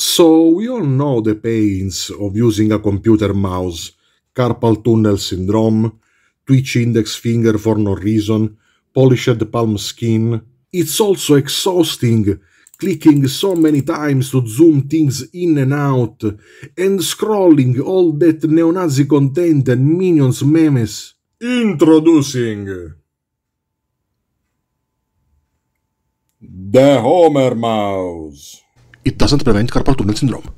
So we all know the pains of using a computer mouse, carpal tunnel syndrome, twitch index finger for no reason, polished palm skin. It's also exhausting clicking so many times to zoom things in and out, and scrolling all that neo-Nazi content and minions memes. Introducing the Homer Mouse it doesn't prevent carpal tunnel syndrome.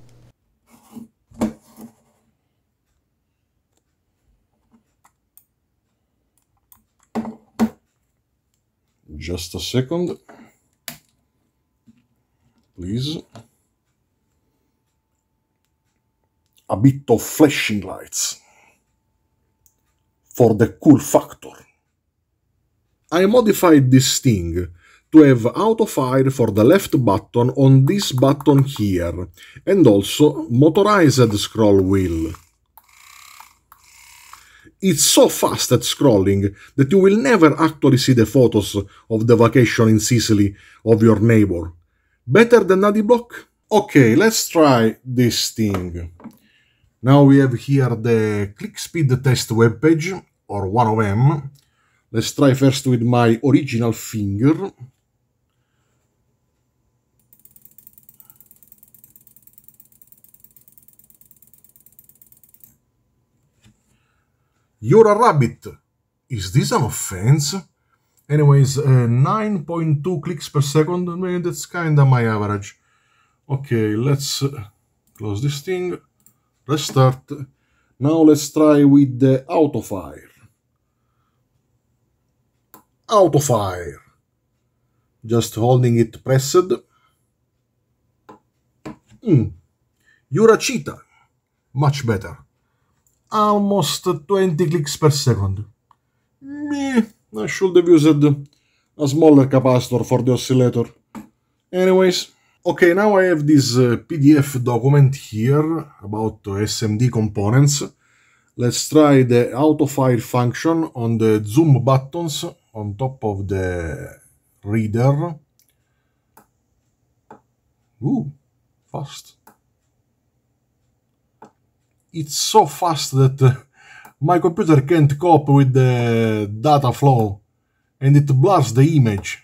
Just a second, please. A bit of flashing lights for the cool factor. I modified this thing to have auto fire for the left button on this button here, and also motorized scroll wheel. It's so fast at scrolling that you will never actually see the photos of the vacation in Sicily of your neighbor. Better than Nadi Block? Okay, let's try this thing. Now we have here the click speed test webpage, or one of them. Let's try first with my original finger. You're a rabbit. Is this an offense? Anyways, uh, 9.2 clicks per second, I mean, that's kinda my average. Okay, let's uh, close this thing, restart. Now let's try with the autofire. Autofire. Just holding it pressed. Mm. You're a cheetah. Much better almost 20 clicks per second. Me, I should have used a smaller capacitor for the oscillator. Anyways, okay, now I have this uh, PDF document here about uh, SMD components. Let's try the auto file function on the zoom buttons on top of the reader. Ooh, fast it's so fast that uh, my computer can't cope with the data flow and it blurs the image.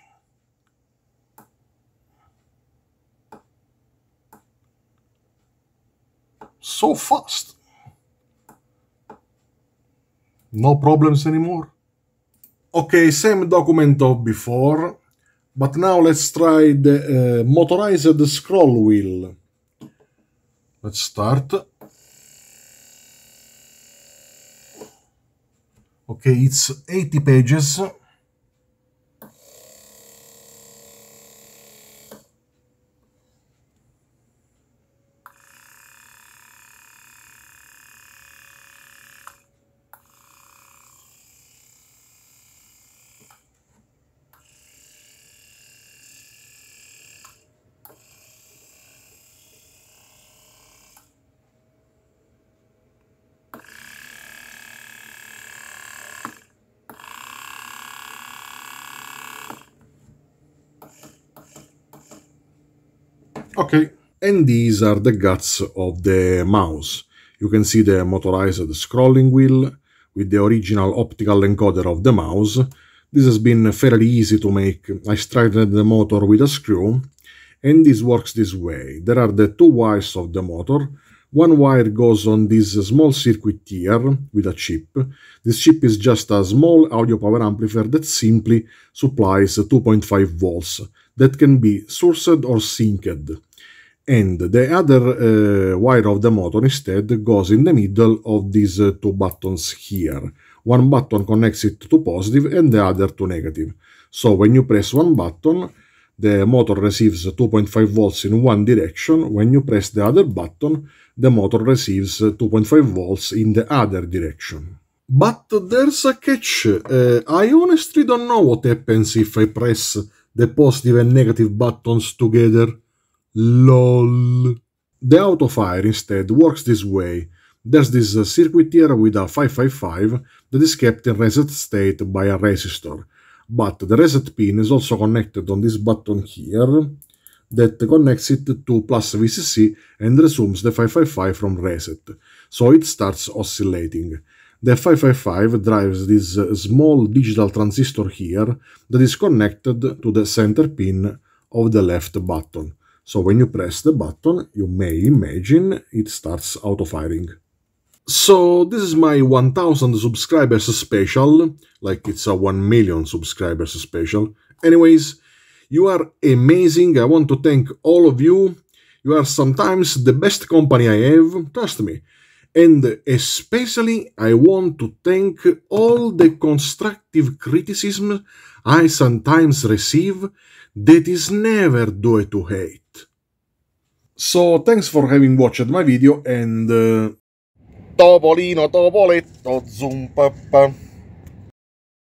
So fast. No problems anymore. Okay, same document of before, but now let's try the uh, motorized scroll wheel. Let's start. Okay, it's 80 pages Okay. And these are the guts of the mouse. You can see the motorized scrolling wheel with the original optical encoder of the mouse. This has been fairly easy to make. I straightened the motor with a screw and this works this way. There are the two wires of the motor. One wire goes on this small circuit here with a chip. This chip is just a small audio power amplifier that simply supplies 2.5 volts that can be sourced or synced. And the other uh, wire of the motor instead goes in the middle of these uh, two buttons here. One button connects it to positive and the other to negative. So when you press one button, the motor receives 2.5 volts in one direction. When you press the other button, the motor receives uh, 2.5 volts in the other direction. But there's a catch. Uh, I honestly don't know what happens if I press the positive and negative buttons together. LOL. The autofire instead works this way. There's this uh, circuit here with a 555 that is kept in reset state by a resistor. But the reset pin is also connected on this button here that connects it to plus VCC and resumes the 555 from reset. So it starts oscillating. The 555 drives this uh, small digital transistor here that is connected to the center pin of the left button. So when you press the button, you may imagine it starts auto-firing. So this is my 1000 subscribers special, like it's a 1 million subscribers special. Anyways, you are amazing, I want to thank all of you. You are sometimes the best company I have, trust me. And especially I want to thank all the constructive criticism I sometimes receive that is never due to hate. So thanks for having watched my video and... Uh... Topolino, Topoletto, zoom,